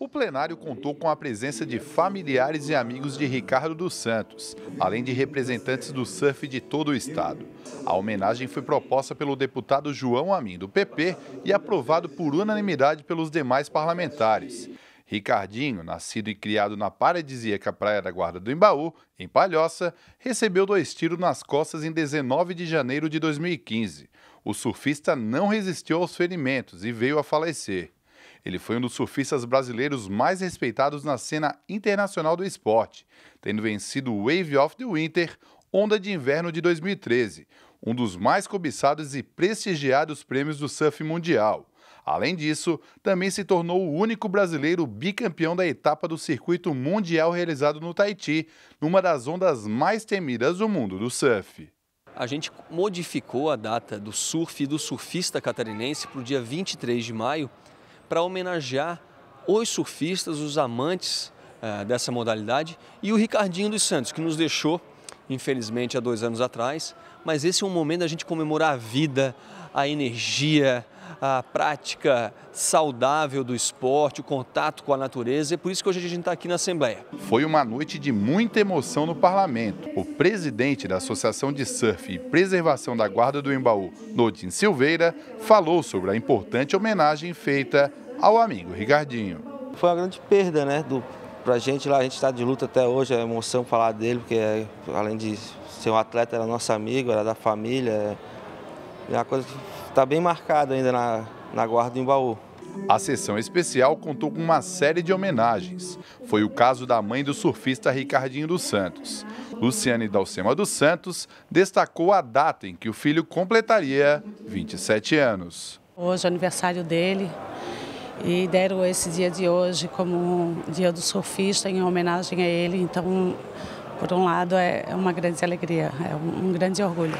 O plenário contou com a presença de familiares e amigos de Ricardo dos Santos, além de representantes do surf de todo o estado. A homenagem foi proposta pelo deputado João Amin, do PP, e aprovado por unanimidade pelos demais parlamentares. Ricardinho, nascido e criado na paradisíaca Praia da Guarda do Embaú, em Palhoça, recebeu dois tiros nas costas em 19 de janeiro de 2015. O surfista não resistiu aos ferimentos e veio a falecer. Ele foi um dos surfistas brasileiros mais respeitados na cena internacional do esporte, tendo vencido o Wave of the Winter, onda de inverno de 2013, um dos mais cobiçados e prestigiados prêmios do surf mundial. Além disso, também se tornou o único brasileiro bicampeão da etapa do circuito mundial realizado no Tahiti, numa das ondas mais temidas do mundo do surf. A gente modificou a data do surf e do surfista catarinense para o dia 23 de maio, para homenagear os surfistas, os amantes eh, dessa modalidade e o Ricardinho dos Santos, que nos deixou, infelizmente, há dois anos atrás. Mas esse é um momento da gente comemorar a vida, a energia, a prática saudável do esporte, o contato com a natureza. É por isso que hoje a gente está aqui na Assembleia. Foi uma noite de muita emoção no parlamento. O presidente da Associação de Surf e Preservação da Guarda do Embaú, Nodin Silveira, falou sobre a importante homenagem feita ao amigo Ricardinho. Foi uma grande perda, né, do pra gente lá, a gente está de luta até hoje, é emoção falar dele, porque é, além de ser um atleta, era nosso amigo, era da família. É uma coisa que está bem marcado ainda na, na guarda do Embaú. A sessão especial contou com uma série de homenagens. Foi o caso da mãe do surfista Ricardinho dos Santos. Luciane Dalcema dos Santos destacou a data em que o filho completaria 27 anos. Hoje é aniversário dele e deram esse dia de hoje como dia do surfista em homenagem a ele. Então, por um lado, é uma grande alegria, é um grande orgulho.